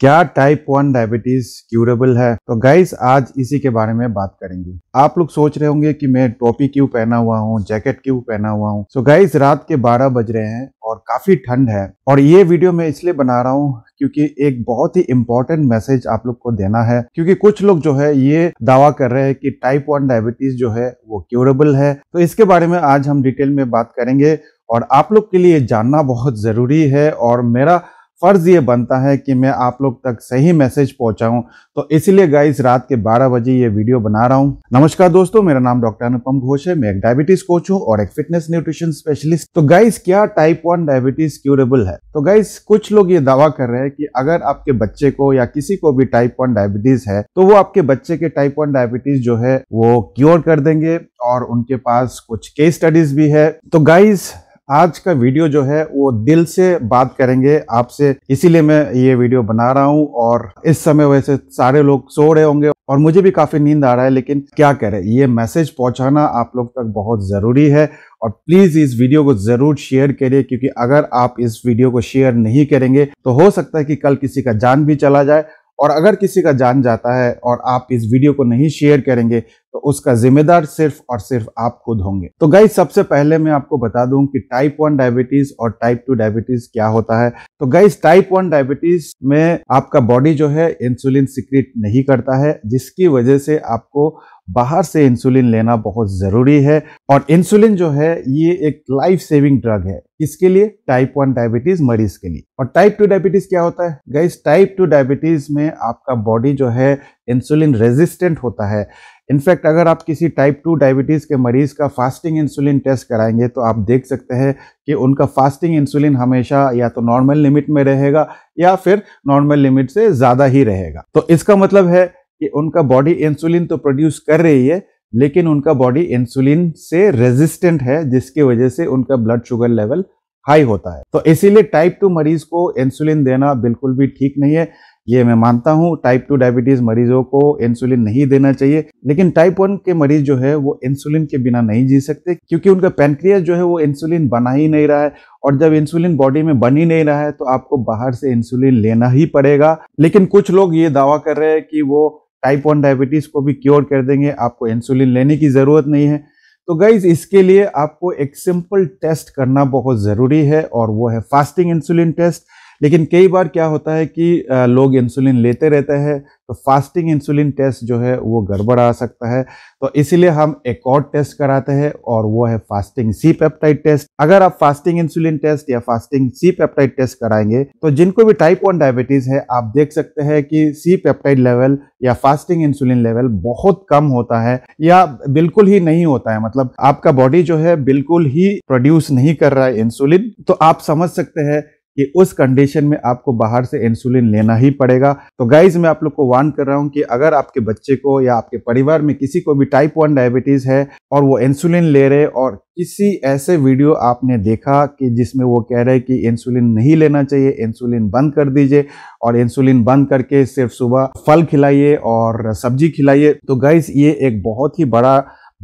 क्या type one diabetes curable है तो गाइस आज इसी के बारे में बात करेंगे आप लोग सोच रहे होंगे कि मैं टोपी क्यों पहना हुआ हूँ जैकेट क्यों पहना हुआ हूँ सो गाइस रात के 12 बज रहे हैं और काफी ठंड है और ये वीडियो मैं इसलिए बना रहा हूँ क्योंकि एक बहुत ही इम्पोर्टेंट मैसेज आप लोग को देना है क्योंकि कुछ लोग जो है ये दावा कर रहे हैं कि टाइप वन डायबिटीज जो है वो क्यूरेबल है तो इसके बारे में आज हम डिटेल में बात करेंगे और आप लोग के लिए जानना बहुत जरूरी है और मेरा फ़र्ज़ ये बनता है कि मैं आप लोग तक सही मैसेज पहुंचाऊं तो इसलिए गाइस रात के 12 बजे ये वीडियो बना रहा हूं नमस्कार दोस्तों मेरा नाम डॉक्टर अनुपम घोष है मैं एक डायबिटीज कोच हूं और एक फिटनेस न्यूट्रिशन स्पेशलिस्ट तो गाइस क्या टाइप वन डायबिटीज क्यूरेबल है तो गाइस कुछ लोग ये दावा कर रहे हैं कि अगर आपके बच्चे को या किसी को भी टाइप वन डायबिटीज है तो वो आपके बच्चे के टाइप वन डायबिटीज जो है वो क्योर कर देंगे और उनके पास कुछ केस स्टडीज भी है तो गाइस आज का वीडियो जो है वो दिल से बात करेंगे आपसे इसीलिए मैं ये वीडियो बना रहा हूँ और इस समय वैसे सारे लोग सो रहे होंगे और मुझे भी काफ़ी नींद आ रहा है लेकिन क्या करें ये मैसेज पहुँचाना आप लोग तक बहुत ज़रूरी है और प्लीज़ इस वीडियो को ज़रूर शेयर करिए क्योंकि अगर आप इस वीडियो को शेयर नहीं करेंगे तो हो सकता है कि कल किसी का जान भी चला जाए और अगर किसी का जान जाता है और आप इस वीडियो को नहीं शेयर करेंगे तो उसका जिम्मेदार सिर्फ और सिर्फ आप खुद होंगे तो गाइज सबसे पहले मैं आपको बता दूं कि टाइप वन डायबिटीज और टाइप टू डायबिटीज क्या होता है तो गाइज टाइप वन डायबिटीज में आपका बॉडी जो है इंसुलिन सिक्रिट नहीं करता है जिसकी वजह से आपको बाहर से इंसुलिन लेना बहुत ज़रूरी है और इंसुलिन जो है ये एक लाइफ सेविंग ड्रग है इसके लिए टाइप वन डायबिटीज़ मरीज के लिए और टाइप टू डायबिटीज़ क्या होता है गाइस टाइप टू डायबिटीज़ में आपका बॉडी जो है इंसुलिन रेजिस्टेंट होता है इनफैक्ट अगर आप किसी टाइप टू डायबिटीज़ के मरीज़ का फास्टिंग इंसुलिन टेस्ट कराएंगे तो आप देख सकते हैं कि उनका फास्टिंग इंसुलिन हमेशा या तो नॉर्मल लिमिट में रहेगा या फिर नॉर्मल लिमिट से ज़्यादा ही रहेगा तो इसका मतलब है कि उनका बॉडी इंसुलिन तो प्रोड्यूस कर रही है लेकिन उनका बॉडी इंसुलिन से रेजिस्टेंट है जिसकी वजह से उनका ब्लड शुगर लेवल हाई होता है तो इसीलिए टाइप टू मरीज को इंसुलिन देना बिल्कुल भी ठीक नहीं है ये मैं मानता हूँ टाइप टू डायबिटीज़ मरीजों को इंसुलिन नहीं देना चाहिए लेकिन टाइप वन के मरीज जो है वो इंसुलिन के बिना नहीं जी सकते क्योंकि उनका पेनक्रियाज जो है वो इंसुलिन बना ही नहीं रहा है और जब इंसुलिन बॉडी में बन ही नहीं रहा है तो आपको बाहर से इंसुलिन लेना ही पड़ेगा लेकिन कुछ लोग ये दावा कर रहे हैं कि वो टाइप वन डायबिटीज़ को भी क्योर कर देंगे आपको इंसुलिन लेने की ज़रूरत नहीं है तो गाइज इसके लिए आपको एक सिंपल टेस्ट करना बहुत ज़रूरी है और वो है फास्टिंग इंसुलिन टेस्ट लेकिन कई बार क्या होता है कि लोग इंसुलिन लेते रहते हैं तो फास्टिंग इंसुलिन टेस्ट जो है वो गड़बड़ आ सकता है तो इसीलिए हम एक और टेस्ट कराते हैं और वो है फास्टिंग सी पेप्टाइड टेस्ट अगर आप फास्टिंग इंसुलिन टेस्ट या फास्टिंग सी पेप्टाइड टेस्ट कराएंगे तो जिनको भी टाइप वन डायबिटीज है आप देख सकते हैं कि सी पेप्टाइड लेवल या फास्टिंग इंसुलिन लेवल बहुत कम होता है या बिल्कुल ही नहीं होता है मतलब आपका बॉडी जो है बिल्कुल ही प्रोड्यूस नहीं कर रहा है इंसुलिन तो आप समझ सकते हैं कि उस कंडीशन में आपको बाहर से इंसुलिन लेना ही पड़ेगा तो गाइज मैं आप लोग को वार्न कर रहा हूँ कि अगर आपके बच्चे को या आपके परिवार में किसी को भी टाइप वन डायबिटीज है और वो इंसुलिन ले रहे और किसी ऐसे वीडियो आपने देखा कि जिसमें वो कह रहे कि इंसुलिन नहीं लेना चाहिए इंसुलिन बंद कर दीजिए और इंसुलिन बंद करके सिर्फ सुबह फल खिलाइए और सब्जी खिलाइए तो गाइज ये एक बहुत ही बड़ा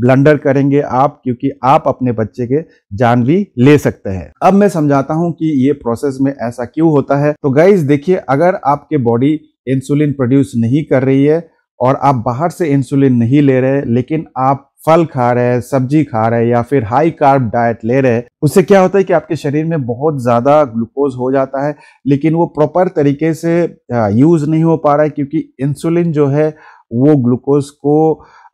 ब्लंडर करेंगे आप क्योंकि आप अपने बच्चे के जान भी ले सकते हैं अब मैं समझाता हूं कि ये प्रोसेस में ऐसा क्यों होता है तो गाइज देखिए अगर आपके बॉडी इंसुलिन प्रोड्यूस नहीं कर रही है और आप बाहर से इंसुलिन नहीं ले रहे लेकिन आप फल खा रहे हैं सब्जी खा रहे हैं या फिर हाई कार्ब डाइट ले रहे हैं उससे क्या होता है कि आपके शरीर में बहुत ज़्यादा ग्लूकोज हो जाता है लेकिन वो प्रॉपर तरीके से यूज़ नहीं हो पा रहा है क्योंकि इंसुलिन जो है वो ग्लूकोज को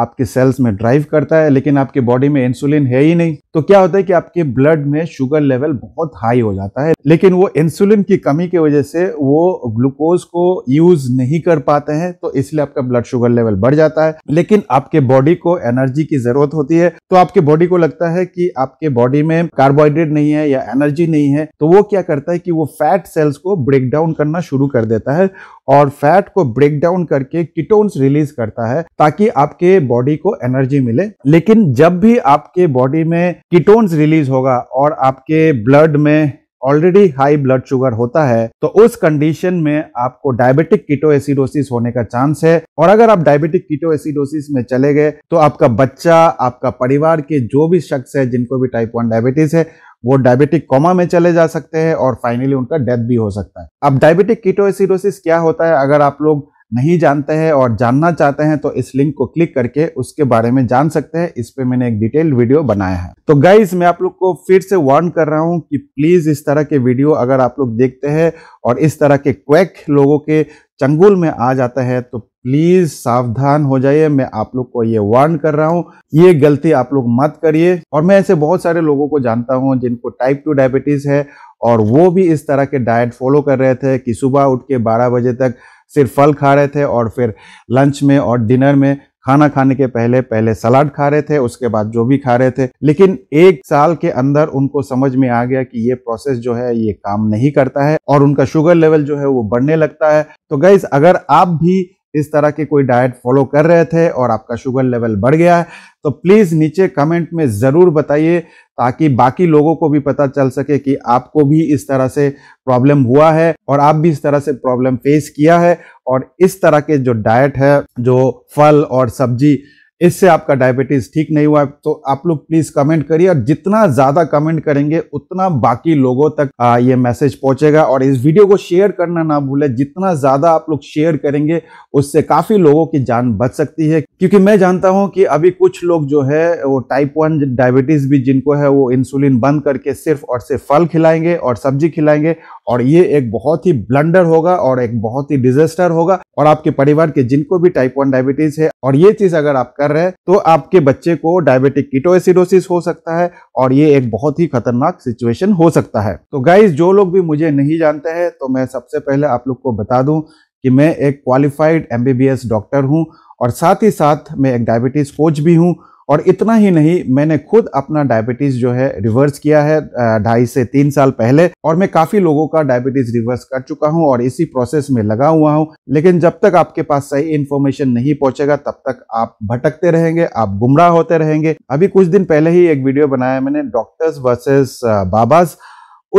आपके सेल्स में ड्राइव करता है लेकिन आपके बॉडी में इंसुलिन है ही नहीं तो क्या होता है कि आपके ब्लड में शुगर लेवल बहुत हाई हो जाता है लेकिन वो इंसुलिन की कमी की वजह से वो ग्लूकोज को यूज नहीं कर पाते हैं तो इसलिए आपका ब्लड शुगर लेवल बढ़ जाता है लेकिन आपके बॉडी को एनर्जी की जरूरत होती है तो आपके बॉडी को लगता है कि आपके बॉडी में कार्बोहाइड्रेट नहीं है या एनर्जी नहीं है तो वो क्या करता है कि वो फैट सेल्स को ब्रेक डाउन करना शुरू कर देता है और फैट को ब्रेक डाउन करके किटोन्स रिलीज करता है ताकि आपके बॉडी को एनर्जी मिले लेकिन जब भी आपके बॉडी में कीटोन्स रिलीज होगा और आपके ब्लड में ऑलरेडी हाई ब्लड शुगर होता है तो उस कंडीशन में आपको डायबिटिक कीटो एसिडोसिस होने का चांस है और अगर आप डायबिटिक कीटो एसिडोसिस में चले गए तो आपका बच्चा आपका परिवार के जो भी शख्स है जिनको भी टाइप वन डायबिटीज है वो डायबिटिक कोमा में चले जा सकते हैं और फाइनली उनका डेथ भी हो सकता है अब डायबिटिक कीटो एसिडोसिस क्या होता है अगर आप लोग नहीं जानते हैं और जानना चाहते हैं तो इस लिंक को क्लिक करके उसके बारे में जान सकते हैं इस पर मैंने एक डिटेल वीडियो बनाया है तो गाइज मैं आप लोग को फिर से वार्न कर रहा हूँ कि प्लीज़ इस तरह के वीडियो अगर आप लोग देखते हैं और इस तरह के क्वेक लोगों के चंगुल में आ जाता है तो प्लीज़ सावधान हो जाइए मैं आप लोग को ये वार्न कर रहा हूँ ये गलती आप लोग मत करिए और मैं ऐसे बहुत सारे लोगों को जानता हूँ जिनको टाइप टू डायबिटीज़ है और वो भी इस तरह के डाइट फॉलो कर रहे थे कि सुबह उठ के बारह बजे तक सिर्फ फल खा रहे थे और फिर लंच में और डिनर में खाना खाने के पहले पहले सलाद खा रहे थे उसके बाद जो भी खा रहे थे लेकिन एक साल के अंदर उनको समझ में आ गया कि ये प्रोसेस जो है ये काम नहीं करता है और उनका शुगर लेवल जो है वो बढ़ने लगता है तो गैस अगर आप भी इस तरह के कोई डाइट फॉलो कर रहे थे और आपका शुगर लेवल बढ़ गया है तो प्लीज़ नीचे कमेंट में ज़रूर बताइए ताकि बाकी लोगों को भी पता चल सके कि आपको भी इस तरह से प्रॉब्लम हुआ है और आप भी इस तरह से प्रॉब्लम फेस किया है और इस तरह के जो डाइट है जो फल और सब्जी इससे आपका डायबिटीज़ ठीक नहीं हुआ तो आप लोग प्लीज़ कमेंट करिए और जितना ज़्यादा कमेंट करेंगे उतना बाकी लोगों तक आ, ये मैसेज पहुंचेगा और इस वीडियो को शेयर करना ना भूले जितना ज़्यादा आप लोग शेयर करेंगे उससे काफ़ी लोगों की जान बच सकती है क्योंकि मैं जानता हूं कि अभी कुछ लोग जो है वो टाइप वन डायबिटीज़ भी जिनको है वो इंसुलिन बंद करके सिर्फ और सिर्फ फल खिलाएंगे और सब्जी खिलाएंगे और ये एक बहुत ही ब्लंडर होगा और एक बहुत ही डिजेस्टर होगा और आपके परिवार के जिनको भी टाइप वन डायबिटीज है और ये चीज अगर आप कर रहे हैं तो आपके बच्चे को डायबिटिक कीटोएसिडोसिस हो सकता है और ये एक बहुत ही खतरनाक सिचुएशन हो सकता है तो गाइज जो लोग भी मुझे नहीं जानते हैं तो मैं सबसे पहले आप लोग को बता दूं कि मैं एक क्वालिफाइड एमबीबीएस डॉक्टर हूं और साथ ही साथ मैं एक डायबिटीज कोच भी हूं और इतना ही नहीं मैंने खुद अपना डायबिटीज जो है रिवर्स किया है ढाई से तीन साल पहले और मैं काफी लोगों का डायबिटीज रिवर्स कर चुका हूं और इसी प्रोसेस में लगा हुआ हूं लेकिन जब तक आपके पास सही इन्फॉर्मेशन नहीं पहुंचेगा तब तक आप भटकते रहेंगे आप गुमराह होते रहेंगे अभी कुछ दिन पहले ही एक वीडियो बनाया मैंने डॉक्टर्स वर्सेस बाबाज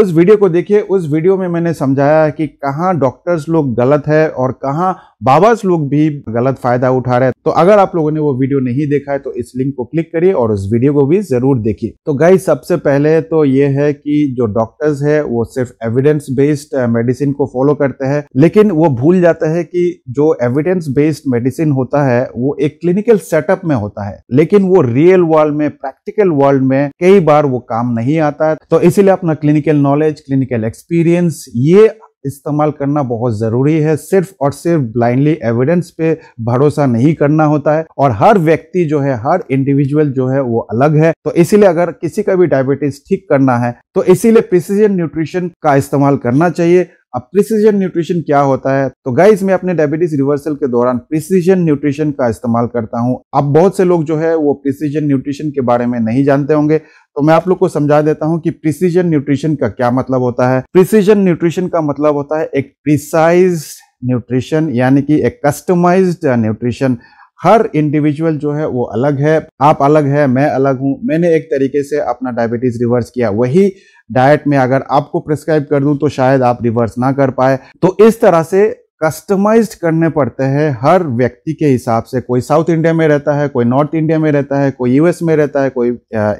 उस वीडियो को देखिए उस वीडियो में मैंने समझाया है कि कहाँ डॉक्टर्स लोग गलत है और कहाँ बाबास लोग भी गलत फायदा उठा रहे हैं तो अगर आप लोगों ने वो वीडियो नहीं देखा है तो इस लिंक को क्लिक करिए और उस वीडियो को भी जरूर देखिए तो गाई सबसे पहले तो ये है कि जो डॉक्टर्स है वो सिर्फ एविडेंस बेस्ड मेडिसिन को फॉलो करते हैं लेकिन वो भूल जाता है कि जो एविडेंस बेस्ड मेडिसिन होता है वो एक क्लिनिकल सेटअप में होता है लेकिन वो रियल वर्ल्ड में प्रैक्टिकल वर्ल्ड में कई बार वो काम नहीं आता है तो इसीलिए अपना क्लिनिकल नॉलेज क्लिनिकल एक्सपीरियंस ये इस्तेमाल करना बहुत ज़रूरी है सिर्फ और सिर्फ ब्लाइंडली एविडेंस पे भरोसा नहीं करना होता है और हर व्यक्ति जो है हर इंडिविजुअल जो है वो अलग है तो इसीलिए अगर किसी का भी डायबिटीज ठीक करना है तो इसीलिए प्रिसीजन न्यूट्रिशन का इस्तेमाल करना चाहिए अब प्रिसीजन न्यूट्रिशन क्या होता है तो गाइज मैं अपने डायबिटीज रिवर्सल के दौरान प्रिसीजन न्यूट्रिशन का इस्तेमाल करता हूं अब बहुत से लोग जो है वो प्रिसीजन न्यूट्रिशन के बारे में नहीं जानते होंगे तो मैं आप लोग को समझा देता हूं कि प्रिसीजन न्यूट्रिशन का क्या मतलब होता है प्रिसीजन न्यूट्रिशन का मतलब होता है एक प्रिसाइज न्यूट्रिशन यानी कि एक कस्टमाइज न्यूट्रिशन हर इंडिविजुअल जो है वो अलग है आप अलग है मैं अलग हूं मैंने एक तरीके से अपना डायबिटीज रिवर्स किया वही डाइट में अगर आपको प्रिस्क्राइब कर दूं तो शायद आप रिवर्स ना कर पाए तो इस तरह से कस्टमाइज्ड करने पड़ते हैं हर व्यक्ति के हिसाब से कोई साउथ इंडिया में रहता है कोई नॉर्थ इंडिया में रहता है कोई यूएस में रहता है कोई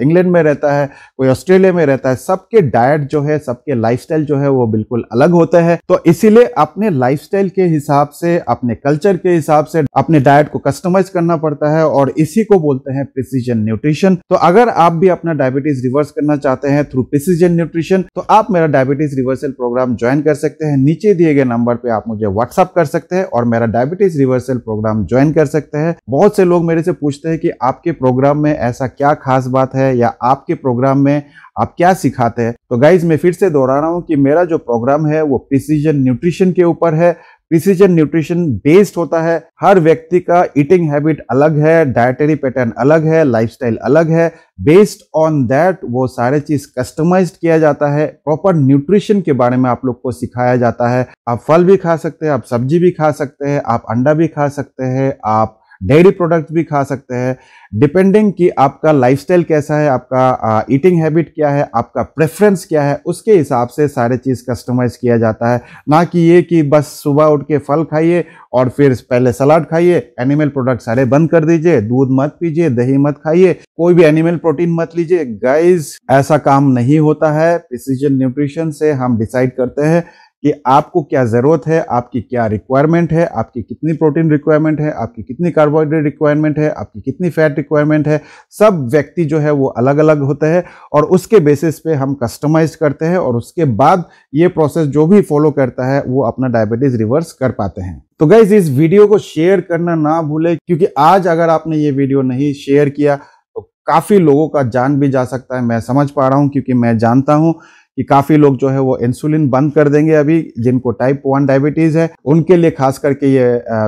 इंग्लैंड में रहता है कोई ऑस्ट्रेलिया में रहता है सबके डाइट जो है सबके लाइफस्टाइल जो है वो बिल्कुल अलग होते हैं तो इसीलिए अपने लाइफस्टाइल के हिसाब से अपने कल्चर के हिसाब से अपने डाइट को कस्टमाइज करना पड़ता है और इसी को बोलते हैं प्रिसीजन न्यूट्रिशन तो अगर आप भी अपना डायबिटीज रिवर्स करना चाहते हैं थ्रू प्रिसीजन न्यूट्रिशन तो आप मेरा डायबिटीज रिवर्सल प्रोग्राम ज्वाइन कर सकते हैं नीचे दिए गए नंबर पर आप मुझे व्हाट्सएप व्हाट्सअप कर सकते हैं और मेरा डायबिटीज रिवर्सल प्रोग्राम ज्वाइन कर सकते हैं बहुत से लोग मेरे से पूछते हैं कि आपके प्रोग्राम में ऐसा क्या खास बात है या आपके प्रोग्राम में आप क्या सिखाते हैं तो गाइज मैं फिर से दोहरा रहा हूँ कि मेरा जो प्रोग्राम है वो प्रिसीजन न्यूट्रिशन के ऊपर है प्रिसीजन न्यूट्रिशन बेस्ड होता है हर व्यक्ति का ईटिंग हैबिट अलग है डायटरी पैटर्न अलग है लाइफस्टाइल अलग है बेस्ड ऑन दैट वो सारे चीज कस्टमाइज किया जाता है प्रॉपर न्यूट्रिशन के बारे में आप लोग को सिखाया जाता है आप फल भी खा सकते हैं आप सब्जी भी खा सकते हैं आप अंडा भी खा सकते हैं आप डेयरी प्रोडक्ट्स भी खा सकते हैं डिपेंडिंग कि आपका लाइफस्टाइल कैसा है आपका ईटिंग हैबिट क्या है आपका प्रेफरेंस क्या है उसके हिसाब से सारे चीज़ कस्टमाइज़ किया जाता है ना कि ये कि बस सुबह उठ के फल खाइए और फिर पहले सलाद खाइए एनिमल प्रोडक्ट सारे बंद कर दीजिए दूध मत पीजिए दही मत खाइए कोई भी एनिमल प्रोटीन मत लीजिए गाइज ऐसा काम नहीं होता है प्रिसीजन न्यूट्रिशन से हम डिसाइड करते हैं कि आपको क्या ज़रूरत है आपकी क्या रिक्वायरमेंट है आपकी कितनी प्रोटीन रिक्वायरमेंट है आपकी कितनी कार्बोहाइड्रेट रिक्वायरमेंट है आपकी कितनी फैट रिक्वायरमेंट है सब व्यक्ति जो है वो अलग अलग होता है और उसके बेसिस पे हम कस्टमाइज करते हैं और उसके बाद ये प्रोसेस जो भी फॉलो करता है वो अपना डायबिटीज़ रिवर्स कर पाते हैं तो गाइज इस वीडियो को शेयर करना ना भूलें क्योंकि आज अगर आपने ये वीडियो नहीं शेयर किया तो काफ़ी लोगों का जान भी जा सकता है मैं समझ पा रहा हूँ क्योंकि मैं जानता हूँ कि काफ़ी लोग जो है वो इंसुलिन बंद कर देंगे अभी जिनको टाइप वन डायबिटीज़ है उनके लिए खास करके ये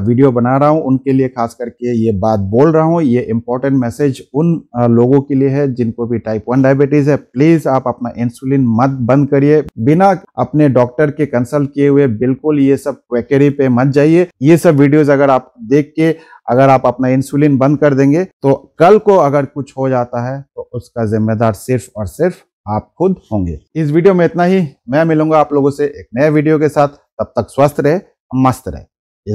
वीडियो बना रहा हूँ उनके लिए खास करके ये बात बोल रहा हूँ ये इंपॉर्टेंट मैसेज उन लोगों के लिए है जिनको भी टाइप वन डायबिटीज़ है प्लीज़ आप अपना इंसुलिन मत बंद करिए बिना अपने डॉक्टर के कंसल्ट किए हुए बिल्कुल ये सब क्वेकरी पे मत जाइए ये सब वीडियोज़ अगर आप देख के अगर आप अपना इंसुलिन बंद कर देंगे तो कल को अगर कुछ हो जाता है तो उसका जिम्मेदार सिर्फ और सिर्फ आप खुद होंगे इस वीडियो में इतना ही मैं मिलूंगा आप लोगों से एक नए वीडियो के साथ तब तक स्वस्थ रहे मस्त रहे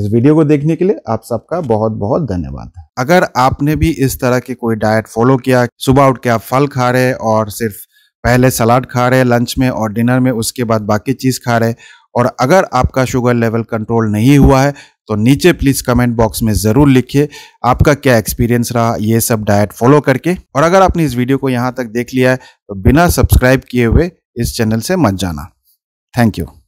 इस वीडियो को देखने के लिए आप सबका बहुत बहुत धन्यवाद अगर आपने भी इस तरह की कोई डाइट फॉलो किया सुबह उठ के आप फल खा रहे और सिर्फ पहले सलाद खा रहे लंच में और डिनर में उसके बाद बाकी चीज़ खा रहे और अगर आपका शुगर लेवल कंट्रोल नहीं हुआ है तो नीचे प्लीज़ कमेंट बॉक्स में ज़रूर लिखिए आपका क्या एक्सपीरियंस रहा ये सब डाइट फॉलो करके और अगर आपने इस वीडियो को यहाँ तक देख लिया है तो बिना सब्सक्राइब किए हुए इस चैनल से मत जाना थैंक यू